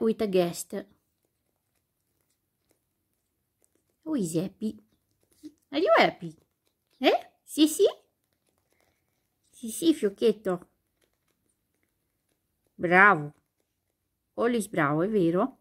with a guest. Oh, is happy? Are you happy? Eh? Sì, sì? Sì, sì, fiocchetto. Bravo. Olis bravo, è vero?